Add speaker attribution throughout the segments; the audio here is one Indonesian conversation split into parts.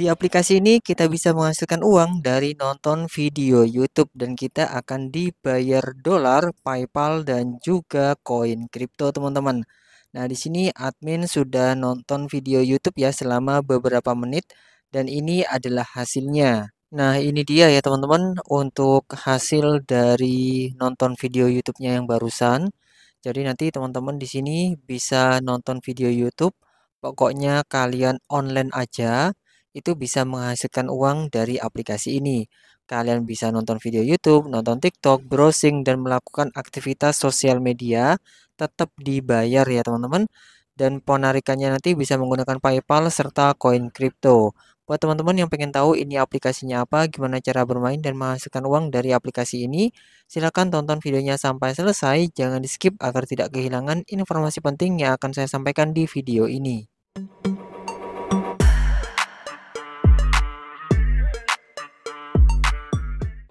Speaker 1: Di aplikasi ini kita bisa menghasilkan uang dari nonton video YouTube dan kita akan dibayar dolar, PayPal dan juga koin kripto, teman-teman. Nah, di sini admin sudah nonton video YouTube ya selama beberapa menit dan ini adalah hasilnya. Nah, ini dia ya teman-teman untuk hasil dari nonton video YouTube-nya yang barusan. Jadi nanti teman-teman di sini bisa nonton video YouTube. Pokoknya kalian online aja itu bisa menghasilkan uang dari aplikasi ini. Kalian bisa nonton video YouTube, nonton TikTok, browsing, dan melakukan aktivitas sosial media tetap dibayar ya teman-teman. Dan penarikannya nanti bisa menggunakan PayPal serta koin kripto. Buat teman-teman yang pengen tahu ini aplikasinya apa, gimana cara bermain dan menghasilkan uang dari aplikasi ini, silakan tonton videonya sampai selesai, jangan di skip agar tidak kehilangan informasi penting yang akan saya sampaikan di video ini. Thank you.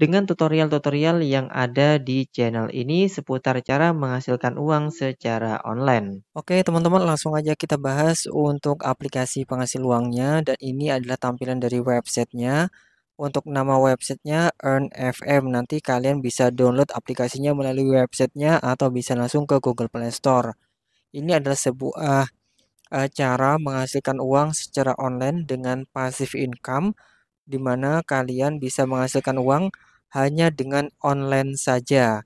Speaker 1: dengan tutorial-tutorial yang ada di channel ini seputar cara menghasilkan uang secara online. Oke teman-teman langsung aja kita bahas untuk aplikasi penghasil uangnya dan ini adalah tampilan dari websitenya. Untuk nama websitenya Earn FM nanti kalian bisa download aplikasinya melalui websitenya atau bisa langsung ke Google Play Store. Ini adalah sebuah uh, cara menghasilkan uang secara online dengan passive income di mana kalian bisa menghasilkan uang hanya dengan online saja.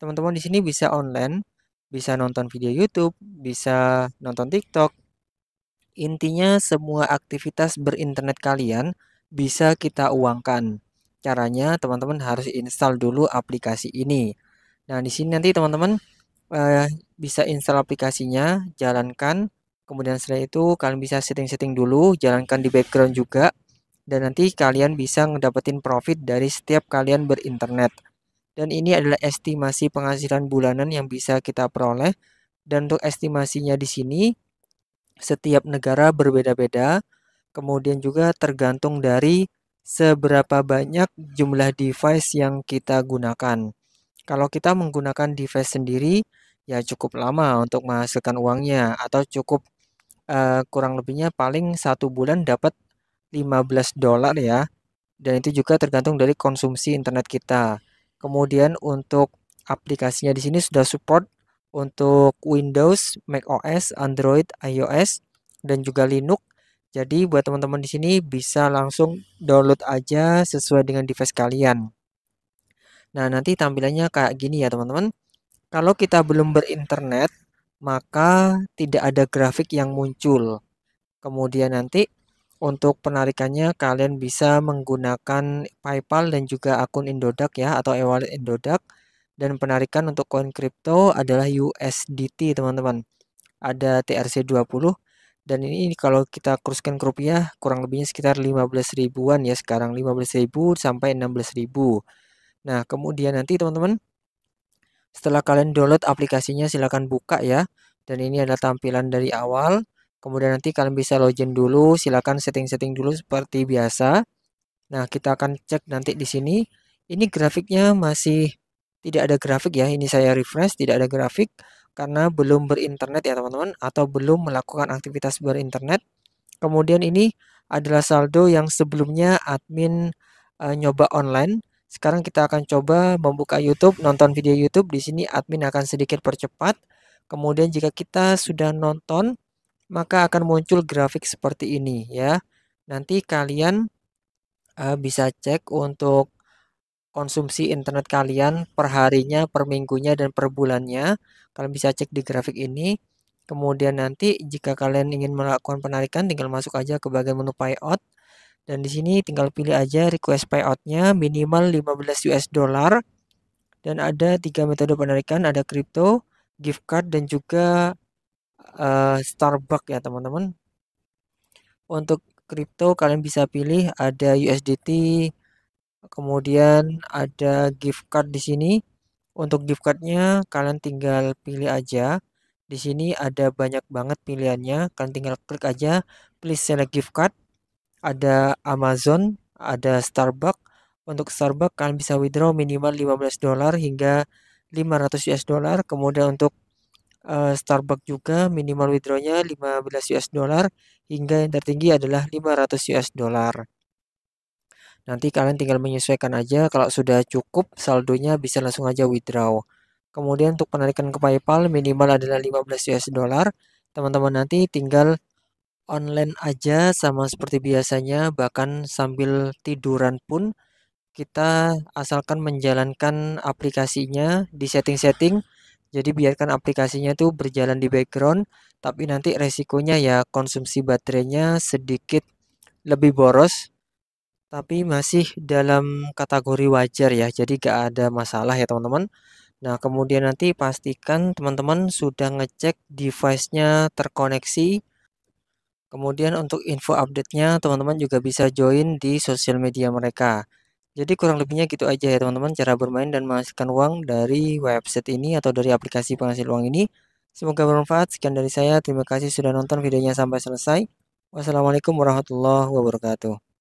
Speaker 1: Teman-teman di sini bisa online, bisa nonton video YouTube, bisa nonton TikTok. Intinya semua aktivitas berinternet kalian bisa kita uangkan. Caranya teman-teman harus install dulu aplikasi ini. Nah, di sini nanti teman-teman eh, bisa install aplikasinya, jalankan, kemudian setelah itu kalian bisa setting-setting dulu, jalankan di background juga dan nanti kalian bisa ngedapetin profit dari setiap kalian berinternet. Dan ini adalah estimasi penghasilan bulanan yang bisa kita peroleh. Dan untuk estimasinya di sini, setiap negara berbeda-beda, kemudian juga tergantung dari seberapa banyak jumlah device yang kita gunakan. Kalau kita menggunakan device sendiri, ya cukup lama untuk menghasilkan uangnya, atau cukup uh, kurang lebihnya paling satu bulan dapat 15 dolar ya. Dan itu juga tergantung dari konsumsi internet kita. Kemudian untuk aplikasinya di sini sudah support untuk Windows, Mac OS, Android, iOS, dan juga Linux. Jadi buat teman-teman di sini bisa langsung download aja sesuai dengan device kalian. Nah, nanti tampilannya kayak gini ya, teman-teman. Kalau kita belum berinternet, maka tidak ada grafik yang muncul. Kemudian nanti untuk penarikannya kalian bisa menggunakan PayPal dan juga akun Indodax ya atau e-wallet Indodax dan penarikan untuk koin kripto adalah USDT teman-teman. Ada TRC20 dan ini, kalau kita kuruskan ke rupiah kurang lebihnya sekitar 15 ribuan ya sekarang 15 ribu sampai 16 ribu nah kemudian nanti teman-teman setelah kalian download aplikasinya silahkan buka ya dan ini adalah tampilan dari awal Kemudian nanti kalian bisa login dulu, silakan setting-setting dulu seperti biasa. Nah, kita akan cek nanti di sini. Ini grafiknya masih tidak ada grafik ya. Ini saya refresh, tidak ada grafik karena belum berinternet ya teman-teman atau belum melakukan aktivitas berinternet. Kemudian ini adalah saldo yang sebelumnya admin e, nyoba online. Sekarang kita akan coba membuka YouTube, nonton video YouTube. Di sini admin akan sedikit percepat. Kemudian jika kita sudah nonton maka akan muncul grafik seperti ini ya. Nanti kalian uh, bisa cek untuk konsumsi internet kalian per harinya, per minggunya, dan per bulannya. Kalian bisa cek di grafik ini. Kemudian nanti jika kalian ingin melakukan penarikan tinggal masuk aja ke bagian menu payout. Dan di sini tinggal pilih aja request payoutnya minimal 15 US dollar. Dan ada tiga metode penarikan, ada crypto, gift card, dan juga uh, Starbucks ya teman-teman. Untuk kripto kalian bisa pilih ada USDT, kemudian ada gift card di sini. Untuk gift cardnya kalian tinggal pilih aja. Di sini ada banyak banget pilihannya. Kalian tinggal klik aja, please select gift card. Ada Amazon, ada Starbucks. Untuk Starbucks kalian bisa withdraw minimal 15 dolar hingga 500 US dollar. Kemudian untuk uh, Starbucks juga minimal withdrawnya 15 US dollar hingga yang tertinggi adalah 500 US dollar. Nanti kalian tinggal menyesuaikan aja kalau sudah cukup saldonya bisa langsung aja withdraw. Kemudian untuk penarikan ke PayPal minimal adalah 15 US dollar. Teman-teman nanti tinggal online aja sama seperti biasanya bahkan sambil tiduran pun kita asalkan menjalankan aplikasinya di setting-setting jadi biarkan aplikasinya tuh berjalan di background, tapi nanti resikonya ya konsumsi baterainya sedikit lebih boros, tapi masih dalam kategori wajar ya. Jadi gak ada masalah ya teman-teman. Nah kemudian nanti pastikan teman-teman sudah ngecek device-nya terkoneksi. Kemudian untuk info update-nya teman-teman juga bisa join di sosial media mereka. Jadi kurang lebihnya gitu aja ya teman-teman cara bermain dan menghasilkan uang dari website ini atau dari aplikasi penghasil uang ini. Semoga bermanfaat. Sekian dari saya. Terima kasih sudah nonton videonya sampai selesai. Wassalamualaikum warahmatullahi wabarakatuh.